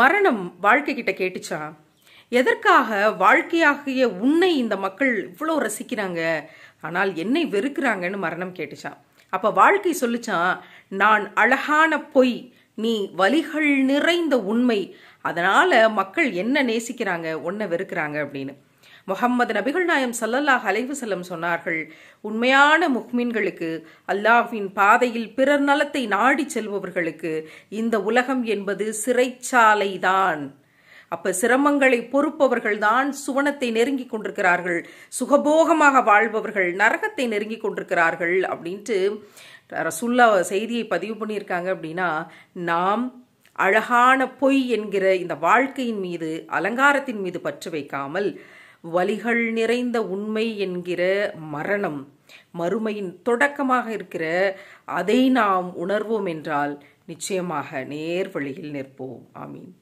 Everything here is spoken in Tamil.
மரணம் வாழ்க்கை கிட்ட கேட்டுச்சா எதற்காக வாழ்க்கையாகிய உன்னை இந்த மக்கள் இவ்வளோ ரசிக்கிறாங்க ஆனால் என்னை வெறுக்கிறாங்கன்னு மரணம் கேட்டுச்சான் அப்போ வாழ்க்கை சொல்லிச்சான் நான் அழகான பொய் நீ வலிகள் நிறைந்த உண்மை அதனால மக்கள் என்ன நேசிக்கிறாங்க உன்னை வெறுக்கிறாங்க அப்படின்னு முகம்மது நபிகள் நாயம் சல்லல்லாஹ் அலைவு செல்லம் சொன்னார்கள் உண்மையான முக்மீன்களுக்கு அல்லாஹ்வின் பாதையில் பிறர் நலத்தை நாடி செல்பவர்களுக்கு இந்த உலகம் என்பது சிறைச்சாலைதான் அப்ப சிரமங்களை பொறுப்பவர்கள் தான் சுவனத்தை நெருங்கி கொண்டிருக்கிறார்கள் சுகபோகமாக வாழ்பவர்கள் நரகத்தை நெருங்கி கொண்டிருக்கிறார்கள் அப்படின்ட்டு ரசுல்லா செய்தியை பதிவு பண்ணியிருக்காங்க அப்படின்னா நாம் அழகான பொய் என்கிற இந்த வாழ்க்கையின் மீது அலங்காரத்தின் மீது பற்று வைக்காமல் வலிகள் நிறைந்த உண்மை என்கிற மரணம் மறுமையின் தொடக்கமாக இருக்கிற அதை நாம் உணர்வோம் என்றால் நிச்சயமாக நேர் வழியில் நிற்போம் ஆமீன்